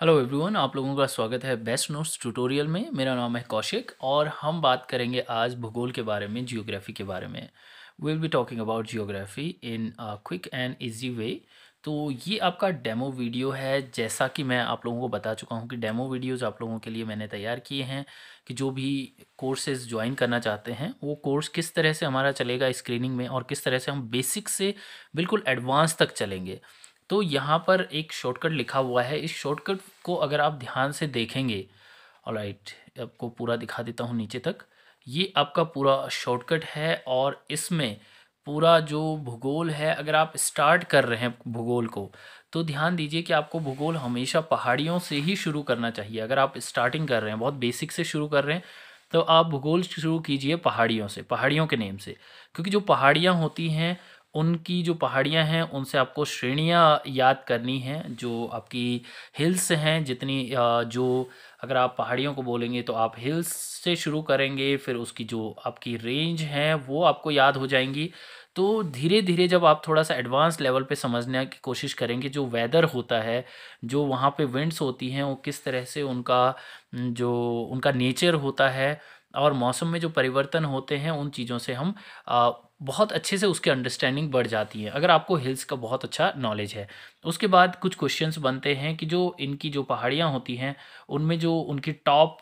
Hello everyone आप लोगों का स्वागत है बेस्ट नोट्स ट्यूटोरियल में मेरा नाम है कौशिक और हम बात करेंगे आज भूगोल के बारे में जियोग्राफी के बारे में we will be talking about geography in quick and easy way तो ये आपका डेमो वीडियो है जैसा कि मैं आप लोगों को बता चुका हूँ कि डेमो वीडियोस आप लोगों के लिए मैंने तैयार किए हैं कि जो भी कोर्सेज ज्वाइन करना चाहते हैं वो कोर्स किस तरह से हमारा चलेगा स्क्रीनिंग में और किस तरह से हम बेसिक से बिल्कुल एडवांस तक चलेंगे तो यहाँ पर एक शॉर्टकट लिखा हुआ है इस शॉर्टकट को अगर आप ध्यान से देखेंगे राइट आपको पूरा दिखा देता हूँ नीचे तक ये आपका पूरा शॉर्टकट है और इसमें पूरा जो भूगोल है अगर आप स्टार्ट कर रहे हैं भूगोल को तो ध्यान दीजिए कि आपको भूगोल हमेशा पहाड़ियों से ही शुरू करना चाहिए अगर आप स्टार्टिंग कर रहे हैं बहुत बेसिक से शुरू कर रहे हैं तो आप भूगोल शुरू कीजिए पहाड़ियों से पहाड़ियों के नेम से क्योंकि जो पहाड़ियाँ होती हैं उनकी जो पहाड़ियाँ हैं उनसे आपको श्रेणियाँ याद करनी हैं जो आपकी हिल्स हैं जितनी जो अगर आप पहाड़ियों को बोलेंगे तो आप हिल्स से शुरू करेंगे फिर उसकी जो आपकी रेंज हैं वो आपको याद हो जाएंगी तो धीरे धीरे जब आप थोड़ा सा एडवांस लेवल पे समझने की कोशिश करेंगे जो वेदर होता है जो वहाँ पे विंड्स होती हैं वो किस तरह से उनका जो उनका नेचर होता है और मौसम में जो परिवर्तन होते हैं उन चीज़ों से हम बहुत अच्छे से उसकी अंडरस्टैंडिंग बढ़ जाती है अगर आपको हिल्स का बहुत अच्छा नॉलेज है उसके बाद कुछ क्वेश्चंस बनते हैं कि जो इनकी जो पहाड़ियाँ होती हैं उनमें जो उनकी टॉप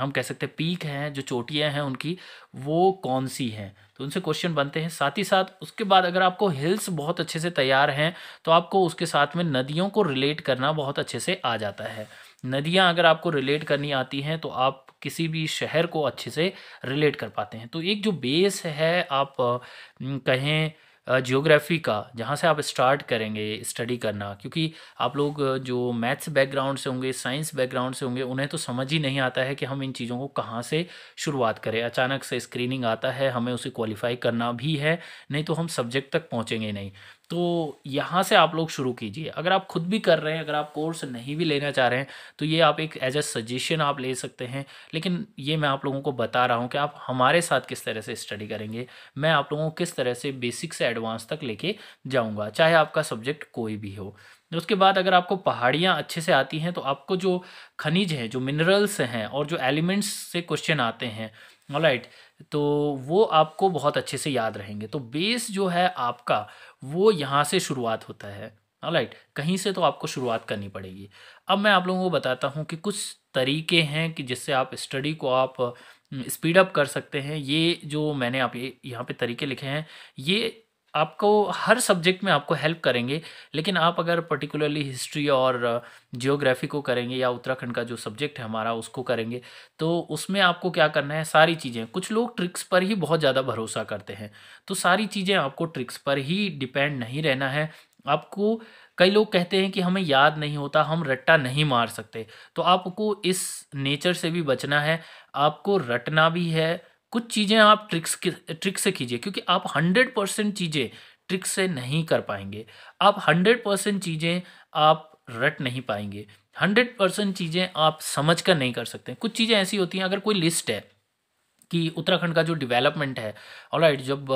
हम कह सकते हैं पीक हैं जो चोटियाँ हैं उनकी वो कौन सी हैं तो उनसे क्वेश्चन बनते हैं साथ ही साथ उसके बाद अगर आपको हिल्स बहुत अच्छे से तैयार हैं तो आपको उसके साथ में नदियों को रिलेट करना बहुत अच्छे से आ जाता है नदियाँ अगर आपको रिलेट करनी आती हैं तो आप किसी भी शहर को अच्छे से रिलेट कर पाते हैं तो एक जो बेस है आप कहें जियोग्राफी का जहाँ से आप स्टार्ट करेंगे स्टडी करना क्योंकि आप लोग जो मैथ्स बैकग्राउंड से होंगे साइंस बैकग्राउंड से होंगे उन्हें तो समझ ही नहीं आता है कि हम इन चीज़ों को कहाँ से शुरुआत करें अचानक से स्क्रीनिंग आता है हमें उसे क्वालिफाई करना भी है नहीं तो हम सब्जेक्ट तक पहुँचेंगे नहीं तो यहाँ से आप लोग शुरू कीजिए अगर आप खुद भी कर रहे हैं अगर आप कोर्स नहीं भी लेना चाह रहे हैं तो ये आप एक एज अ सजेशन आप ले सकते हैं लेकिन ये मैं आप लोगों को बता रहा हूँ कि आप हमारे साथ किस तरह से स्टडी करेंगे मैं आप लोगों को किस तरह से बेसिक से एडवांस तक लेके जाऊँगा चाहे आपका सब्जेक्ट कोई भी हो उसके बाद अगर आपको पहाड़ियाँ अच्छे से आती हैं तो आपको जो खनिज हैं जो मिनरल्स हैं और जो एलिमेंट्स से क्वेश्चन आते हैं राइट तो वो आपको बहुत अच्छे से याद रहेंगे तो बेस जो है आपका वो यहाँ से शुरुआत होता है राइट कहीं से तो आपको शुरुआत करनी पड़ेगी अब मैं आप लोगों को बताता हूँ कि कुछ तरीके हैं कि जिससे आप स्टडी को आप स्पीड हम्म, अप कर सकते हैं ये जो मैंने आप ये यहाँ पे तरीके लिखे हैं ये आपको हर सब्जेक्ट में आपको हेल्प करेंगे लेकिन आप अगर पर्टिकुलरली हिस्ट्री और जियोग्राफी को करेंगे या उत्तराखंड का जो सब्जेक्ट है हमारा उसको करेंगे तो उसमें आपको क्या करना है सारी चीज़ें कुछ लोग ट्रिक्स पर ही बहुत ज़्यादा भरोसा करते हैं तो सारी चीज़ें आपको ट्रिक्स पर ही डिपेंड नहीं रहना है आपको कई लोग कहते हैं कि हमें याद नहीं होता हम रट्टा नहीं मार सकते तो आपको इस नेचर से भी बचना है आपको रटना भी है कुछ चीज़ें आप ट्रिक्स ट्रिक से कीजिए क्योंकि आप हंड्रेड परसेंट चीज़ें ट्रिक से नहीं कर पाएंगे आप हंड्रेड परसेंट चीज़ें आप रट नहीं पाएंगे हंड्रेड परसेंट चीज़ें आप समझ कर नहीं कर सकते कुछ चीज़ें ऐसी होती हैं अगर कोई लिस्ट है कि उत्तराखंड का जो डेवलपमेंट है राइट जब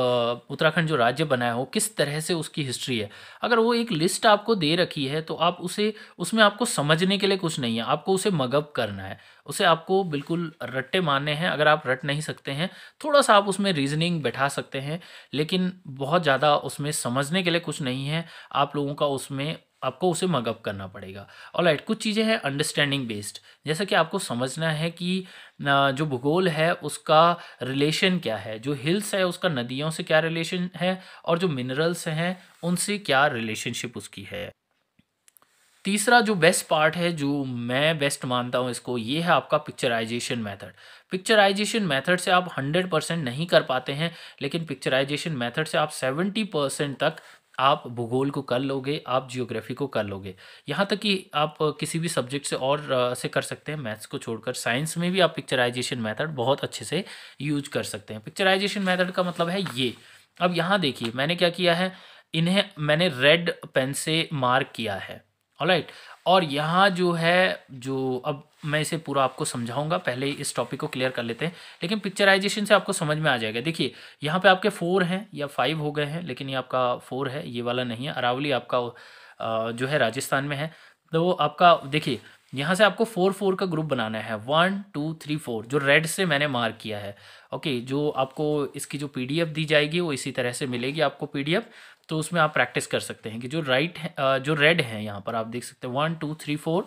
उत्तराखंड जो राज्य बना है वो किस तरह से उसकी हिस्ट्री है अगर वो एक लिस्ट आपको दे रखी है तो आप उसे उसमें आपको समझने के लिए कुछ नहीं है आपको उसे मगअप करना है उसे आपको बिल्कुल रट्टे मारने हैं अगर आप रट नहीं सकते हैं थोड़ा सा आप उसमें रीजनिंग बैठा सकते हैं लेकिन बहुत ज़्यादा उसमें समझने के लिए कुछ नहीं है आप लोगों का उसमें आपको उसे मगअप करना पड़ेगा और लाइट कुछ चीज़ें हैं अंडरस्टैंडिंग बेस्ड जैसा कि आपको समझना है कि जो भूगोल है उसका रिलेशन क्या है जो हिल्स है उसका नदियों से क्या रिलेशन है और जो मिनरल्स हैं उनसे क्या रिलेशनशिप उसकी है तीसरा जो बेस्ट पार्ट है जो मैं बेस्ट मानता हूँ इसको ये है आपका पिक्चराइजेशन मेथड पिक्चराइजेशन मेथड से आप 100 परसेंट नहीं कर पाते हैं लेकिन पिक्चराइजेशन मेथड से आप 70 परसेंट तक आप भूगोल को कर लोगे आप जियोग्राफी को कर लोगे यहाँ तक कि आप किसी भी सब्जेक्ट से और से कर सकते हैं मैथ्स को छोड़कर साइंस में भी आप पिक्चराइजेशन मेथड बहुत अच्छे से यूज कर सकते हैं पिक्चराइजेशन मेथड का मतलब है ये अब यहाँ देखिए मैंने क्या किया है इन्हें मैंने रेड पेन से मार्क किया है राइट और यहाँ जो है जो अब मैं इसे पूरा आपको समझाऊंगा पहले ही इस टॉपिक को क्लियर कर लेते हैं लेकिन पिक्चराइजेशन से आपको समझ में आ जाएगा देखिए यहाँ पे आपके फोर हैं या फाइव हो गए हैं लेकिन ये आपका फोर है ये वाला नहीं है अरावली आपका जो है राजस्थान में है तो वो आपका देखिए यहाँ से आपको फोर फोर का ग्रुप बनाना है वन टू थ्री फोर जो रेड से मैंने मार्क किया है ओके जो आपको इसकी जो पी दी जाएगी वो इसी तरह से मिलेगी आपको पी तो उसमें आप प्रैक्टिस कर सकते हैं कि जो राइट जो रेड है यहाँ पर आप देख सकते हैं वन टू थ्री फोर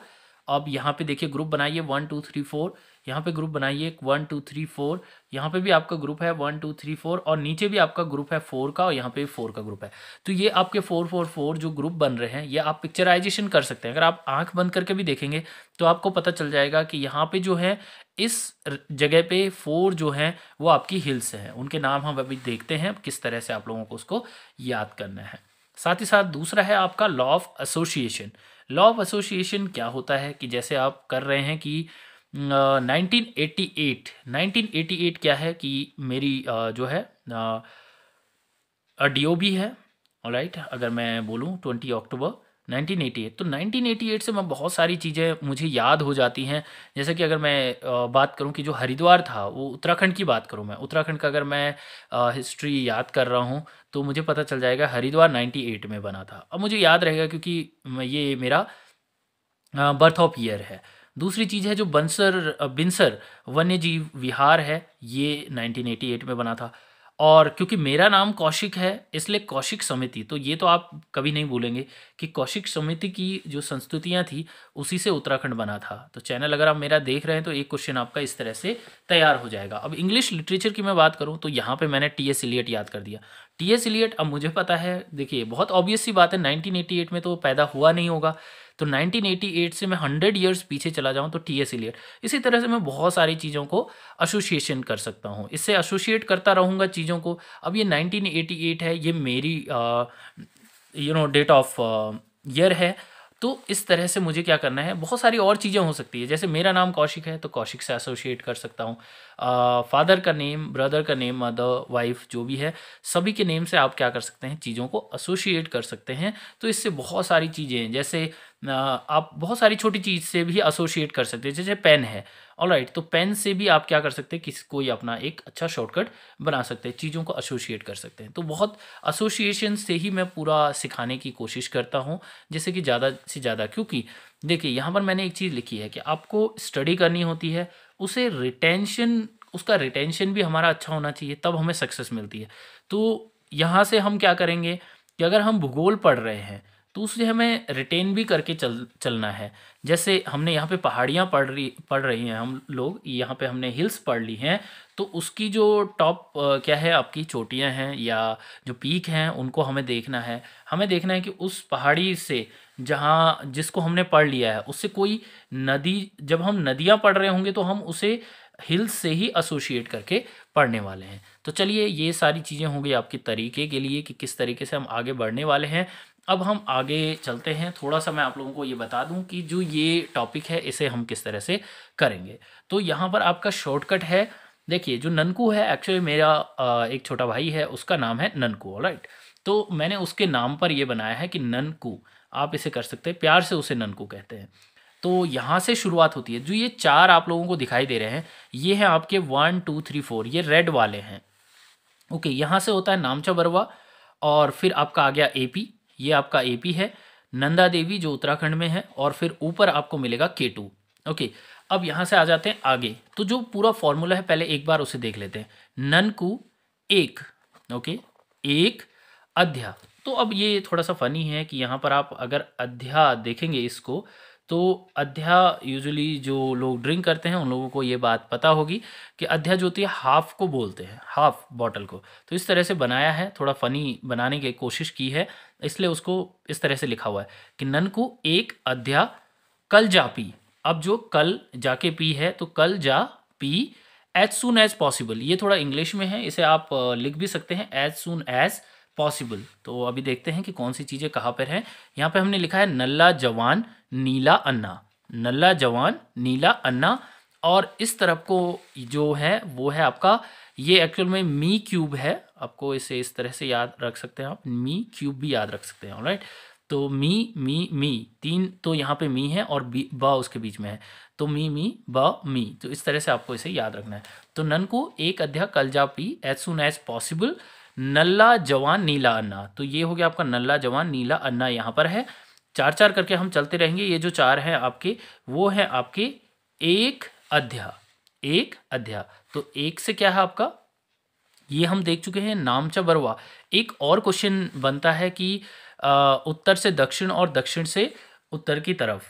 अब यहाँ पे देखिए ग्रुप बनाइए वन टू थ्री फोर यहाँ पे ग्रुप बनाइए वन टू थ्री फोर यहाँ पे भी आपका ग्रुप है वन टू थ्री फोर और नीचे भी आपका ग्रुप है फोर का और यहाँ पे फोर का ग्रुप है तो ये आपके फोर फोर फोर जो ग्रुप बन रहे हैं ये आप पिक्चराइजेशन कर सकते हैं अगर आप आंख बंद करके भी देखेंगे तो आपको पता चल जाएगा कि यहाँ पे जो है इस जगह पे फोर जो हैं वो आपकी हिल्स हैं उनके नाम हम अभी देखते हैं किस तरह से आप लोगों को उसको याद करना है साथ ही साथ दूसरा है आपका law of association law of association क्या होता है कि जैसे आप कर रहे हैं कि nineteen eighty eight nineteen eight क्या है कि मेरी uh, जो है डी भी है राइट right? अगर मैं बोलूँ ट्वेंटी अक्टूबर 1988 तो 1988 से मैं बहुत सारी चीज़ें मुझे याद हो जाती हैं जैसे कि अगर मैं बात करूं कि जो हरिद्वार था वो उत्तराखंड की बात करूं मैं उत्तराखंड का अगर मैं हिस्ट्री याद कर रहा हूं तो मुझे पता चल जाएगा हरिद्वार 98 में बना था अब मुझे याद रहेगा क्योंकि ये मेरा बर्थ ऑफ ईयर है दूसरी चीज़ है जो बंसर बिंसर वन्य जीव विहार है ये नाइनटीन में बना था और क्योंकि मेरा नाम कौशिक है इसलिए कौशिक समिति तो ये तो आप कभी नहीं भूलेंगे कि कौशिक समिति की जो संस्तुतियाँ थी उसी से उत्तराखंड बना था तो चैनल अगर आप मेरा देख रहे हैं तो एक क्वेश्चन आपका इस तरह से तैयार हो जाएगा अब इंग्लिश लिटरेचर की मैं बात करूँ तो यहाँ पर मैंने टी एस इलियट याद कर दिया टी एस इलियट अब मुझे पता है देखिए बहुत ऑब्वियस सी बात है नाइनटीन में तो पैदा हुआ नहीं होगा तो 1988 से मैं 100 ईयर्स पीछे चला जाऊँ तो टी एस इलियट इसी तरह से मैं बहुत सारी चीज़ों को एसोसिएशन कर सकता हूँ इससे एसोशिएट करता रहूँगा चीज़ों को अब ये 1988 है ये मेरी you know date of year है तो इस तरह से मुझे क्या करना है बहुत सारी और चीज़ें हो सकती है जैसे मेरा नाम कौशिक है तो कौशिक से एसोशिएट कर सकता हूँ फादर का नेम ब्रदर का नेम मदर वाइफ जो भी है सभी के नेम से आप क्या कर सकते हैं चीज़ों को एसोशिएट कर सकते हैं तो इससे बहुत सारी चीज़ें जैसे आप बहुत सारी छोटी चीज़ से भी एसोशिएट कर सकते हैं जैसे पेन है ऑल राइट तो पेन से भी आप क्या कर सकते हैं किसी कोई अपना एक अच्छा शॉर्टकट बना सकते हैं चीज़ों को एसोशिएट कर सकते हैं तो बहुत एसोसिएशन से ही मैं पूरा सिखाने की कोशिश करता हूँ जैसे कि ज़्यादा से ज़्यादा क्योंकि देखिए यहाँ पर मैंने एक चीज़ लिखी है कि आपको स्टडी करनी होती है उसे रिटेंशन उसका रिटेंशन भी हमारा अच्छा होना चाहिए तब हमें सक्सेस मिलती है तो यहाँ से हम क्या करेंगे कि अगर हम भूगोल पढ़ रहे हैं तो उसे हमें रिटेन भी करके चल चलना है जैसे हमने यहाँ पे पहाड़ियाँ पढ़ रही पढ़ रही हैं हम लोग यहाँ पे हमने हिल्स पढ़ ली हैं तो उसकी जो टॉप क्या है आपकी चोटियाँ हैं या जो पीक हैं उनको हमें देखना है हमें देखना है कि उस पहाड़ी से जहाँ जिसको हमने पढ़ लिया है उससे कोई नदी जब हम नदियाँ पढ़ रहे होंगे तो हम उसे हिल्स से ही एसोशिएट करके पढ़ने वाले हैं तो चलिए ये सारी चीज़ें होंगी आपके तरीके के लिए कि किस तरीके से हम आगे बढ़ने वाले हैं अब हम आगे चलते हैं थोड़ा सा मैं आप लोगों को ये बता दूं कि जो ये टॉपिक है इसे हम किस तरह से करेंगे तो यहाँ पर आपका शॉर्टकट है देखिए जो ननकू है एक्चुअली मेरा एक छोटा भाई है उसका नाम है ननकू राइट तो मैंने उसके नाम पर ये बनाया है कि ननकू आप इसे कर सकते हैं प्यार से उसे ननकू कहते हैं तो यहाँ से शुरुआत होती है जो ये चार आप लोगों को दिखाई दे रहे हैं ये हैं आपके वन टू थ्री फोर ये रेड वाले हैं ओके यहाँ से होता है नामचा बरवा और फिर आपका आ गया एपी ये आपका पी है नंदा देवी जो उत्तराखंड में है और फिर ऊपर आपको मिलेगा के टू ओके अब यहाँ से आ जाते हैं आगे तो जो पूरा फॉर्मूला है पहले एक बार उसे देख लेते हैं नन कु एक ओके एक अध्या तो अब ये थोड़ा सा फनी है कि यहाँ पर आप अगर अध्या देखेंगे इसको तो अध्या यूजुअली जो लोग ड्रिंक करते हैं उन लोगों को ये बात पता होगी कि अध्या जो होती है हाफ़ को बोलते हैं हाफ़ बॉटल को तो इस तरह से बनाया है थोड़ा फ़नी बनाने की कोशिश की है इसलिए उसको इस तरह से लिखा हुआ है कि नन को एक अध्या कल जा पी अब जो कल जाके पी है तो कल जा पी एज सुन एज पॉसिबल ये थोड़ा इंग्लिश में है इसे आप लिख भी सकते हैं एज सुन एज पॉसिबल तो अभी देखते हैं कि कौन सी चीज़ें कहाँ पर हैं यहाँ पर हमने लिखा है नल्ला जवान नीला अन्ना नल्ला जवान नीला अन्ना और इस तरफ को जो है वो है आपका ये एक्चुअल में मी क्यूब है आपको इसे इस तरह से याद रख सकते हैं आप मी क्यूब भी याद रख सकते हैं राइट तो मी मी मी तीन तो यहाँ पे मी है और बी ब उसके बीच में है तो मी मी ब मी तो इस तरह से आपको इसे याद रखना है तो नन को एक अध्याय कल जापी एज सुन एज पॉसिबल नल्ला जवान नीला अन्ना तो ये हो गया आपका नल्ला जवान नीला अन्ना यहाँ पर है चार चार करके हम चलते रहेंगे ये जो चार हैं आपके वो हैं आपके एक अध्या एक अध्या तो एक से क्या है आपका ये हम देख चुके हैं नामचा बरवा एक और क्वेश्चन बनता है कि आ, उत्तर से दक्षिण और दक्षिण से उत्तर की तरफ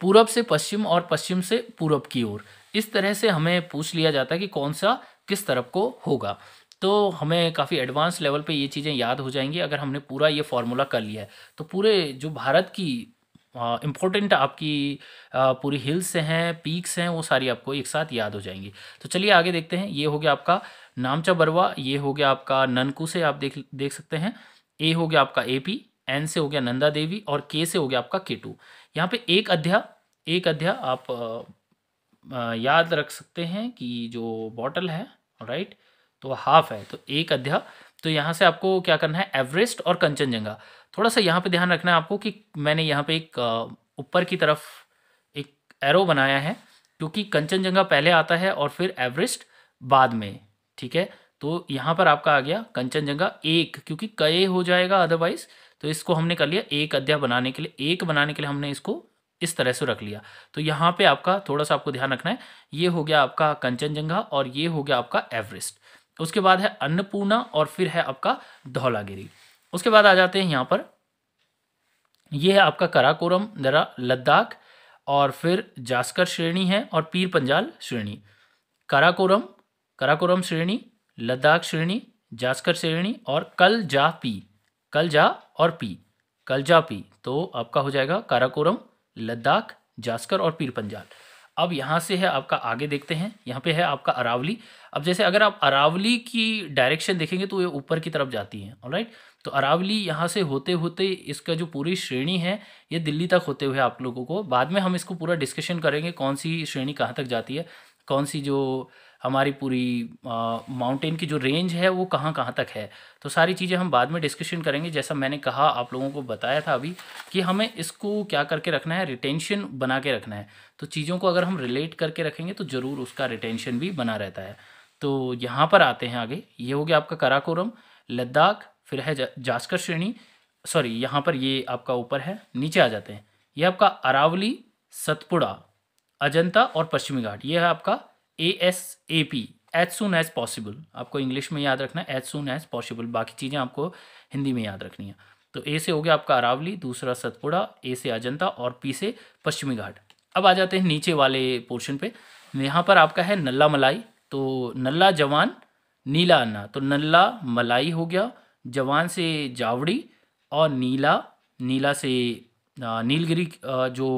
पूरब से पश्चिम और पश्चिम से पूरब की ओर इस तरह से हमें पूछ लिया जाता है कि कौन सा किस तरफ को होगा तो हमें काफ़ी एडवांस लेवल पे ये चीज़ें याद हो जाएंगी अगर हमने पूरा ये फार्मूला कर लिया है तो पूरे जो भारत की इम्पोर्टेंट आपकी आ, पूरी हिल्स हैं पीक्स हैं वो सारी आपको एक साथ याद हो जाएंगी तो चलिए आगे देखते हैं ये हो गया आपका नामचा बरवा ये हो गया आपका ननकू से आप देख देख सकते हैं ए हो गया आपका ए पी एन से हो गया नंदा देवी और के से हो गया आपका के टू यहाँ पर एक अध्याय एक अध्याय आप आ, आ, याद रख सकते हैं कि जो बॉटल है राइट right? तो हाफ है तो एक अध्याय तो यहाँ से आपको क्या करना है एवरेस्ट और कंचनजंगा थोड़ा सा यहाँ पे ध्यान रखना है आपको कि मैंने यहाँ पे एक ऊपर की तरफ एक एरो बनाया है क्योंकि कंचनजंगा पहले आता है और फिर एवरेस्ट बाद में ठीक है तो यहाँ पर आपका आ गया कंचनजंगा एक क्योंकि कए हो जाएगा अदरवाइज तो इसको हमने कर लिया एक अध्याय बनाने के लिए एक बनाने के लिए हमने इसको इस तरह से रख लिया तो यहाँ पे आपका थोड़ा सा आपको ध्यान रखना है ये हो गया आपका कंचनजंगा और ये हो गया आपका एवरेस्ट उसके बाद है अन्नपूर्णा और फिर है आपका धौलागिरी उसके बाद आ जाते हैं यहाँ पर ये है आपका कराकोरम दरा लद्दाख और फिर जास्कर श्रेणी है और पीर पंजाल श्रेणी कराकोरम कराकोरम श्रेणी लद्दाख श्रेणी जास्कर श्रेणी और कल जा पी कल जा और पी कल जा पी तो आपका हो जाएगा काराकोरम लद्दाख जास्कर और पीर पंजाल अब यहाँ से है आपका आगे देखते हैं यहाँ पे है आपका अरावली अब जैसे अगर आप अरावली की डायरेक्शन देखेंगे तो ये ऊपर की तरफ जाती है राइट तो अरावली यहाँ से होते होते इसका जो पूरी श्रेणी है ये दिल्ली तक होते हुए आप लोगों को बाद में हम इसको पूरा डिस्कशन करेंगे कौन सी श्रेणी कहाँ तक जाती है कौन सी जो हमारी पूरी माउंटेन की जो रेंज है वो कहाँ कहाँ तक है तो सारी चीज़ें हम बाद में डिस्कशन करेंगे जैसा मैंने कहा आप लोगों को बताया था अभी कि हमें इसको क्या करके रखना है रिटेंशन बना के रखना है तो चीज़ों को अगर हम रिलेट करके रखेंगे तो ज़रूर उसका रिटेंशन भी बना रहता है तो यहाँ पर आते हैं आगे ये हो गया आपका कराकोरम लद्दाख फिर है जास्कर श्रेणी सॉरी यहाँ पर ये आपका ऊपर है नीचे आ जाते हैं ये आपका अरावली सतपुड़ा अजंता और पश्चिमी घाट ये है आपका A S A P as soon as possible आपको इंग्लिश में याद रखना है एज सुन एज पॉसिबल बाकी चीज़ें आपको हिंदी में याद रखनी है तो ए से हो गया आपका अरावली दूसरा सतपुड़ा ए से अजंता और पी से पश्चिमी घाट अब आ जाते हैं नीचे वाले पोर्शन पे यहाँ पर आपका है नल्ला मलाई तो नल्ला जवान नीला अन्ना तो नल्ला मलाई हो गया जवान से जावड़ी और नीला नीला से नीलगिरी जो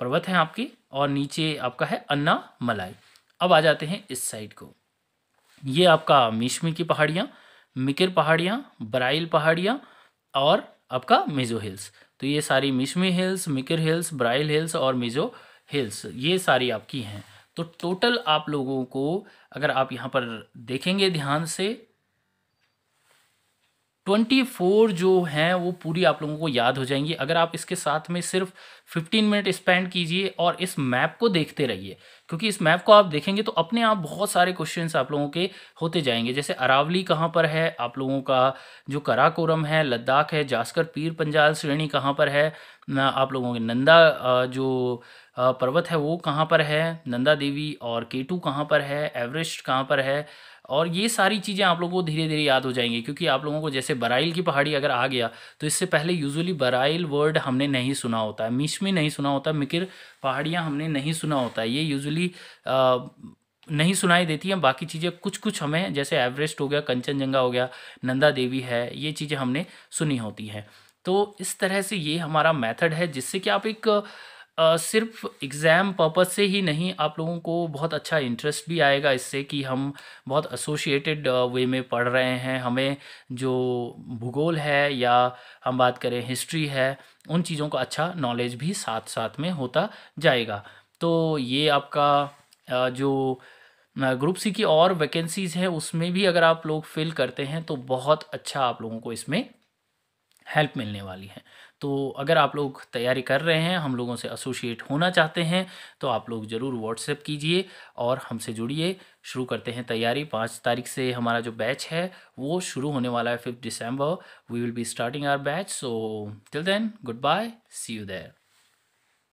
पर्वत हैं आपके और नीचे आपका है अन्ना मलाई अब आ जाते हैं इस साइड को ये आपका मिशमी की पहाड़ियाँ मिकिर पहाड़ियाँ बराइल पहाड़ियाँ और आपका मिजो हिल्स तो ये सारी Mishmi hills Mikir hills Barail hills और मिजो हिल्स ये सारी आपकी हैं तो टोटल आप लोगों को अगर आप यहाँ पर देखेंगे ध्यान से ट्वेंटी फोर जो हैं वो पूरी आप लोगों को याद हो जाएंगी अगर आप इसके साथ में सिर्फ फिफ्टीन मिनट स्पेंड कीजिए और इस मैप को देखते रहिए क्योंकि इस मैप को आप देखेंगे तो अपने आप बहुत सारे क्वेश्चन आप लोगों के होते जाएंगे जैसे अरावली कहाँ पर है आप लोगों का जो कराकोरम है लद्दाख है जास्कर पीर पंजाल श्रेणी कहाँ पर है आप लोगों के नंदा जो पर्वत है वो कहाँ पर है नंदा देवी और केटू कहाँ पर है एवरेस्ट कहाँ पर है और ये सारी चीज़ें आप लोगों को धीरे धीरे याद हो जाएंगी क्योंकि आप लोगों को जैसे बराइल की पहाड़ी अगर आ गया तो इससे पहले यूजुअली बराइल वर्ड हमने नहीं सुना होता है में नहीं सुना होता मिकिर पहाड़ियाँ हमने नहीं सुना होता है ये यूजुअली नहीं सुनाई देती हैं बाकी चीज़ें कुछ कुछ हमें जैसे एवरेस्ट हो गया कंचनजंगा हो गया नंदा देवी है ये चीज़ें हमने सुनी होती हैं तो इस तरह से ये हमारा मेथड है जिससे कि आप एक सिर्फ एग्ज़ाम पर्पज़ से ही नहीं आप लोगों को बहुत अच्छा इंटरेस्ट भी आएगा इससे कि हम बहुत एसोसिएटेड वे में पढ़ रहे हैं हमें जो भूगोल है या हम बात करें हिस्ट्री है उन चीज़ों का अच्छा नॉलेज भी साथ साथ में होता जाएगा तो ये आपका जो ग्रुप सी की और वैकेंसीज़ हैं उसमें भी अगर आप लोग फिल करते हैं तो बहुत अच्छा आप लोगों को इसमें हेल्प मिलने वाली है तो अगर आप लोग तैयारी कर रहे हैं हम लोगों से एसोशिएट होना चाहते हैं तो आप लोग ज़रूर व्हाट्सएप कीजिए और हमसे जुड़िए शुरू करते हैं तैयारी पाँच तारीख से हमारा जो बैच है वो शुरू होने वाला है fifth December we will be starting our batch so till then goodbye see you there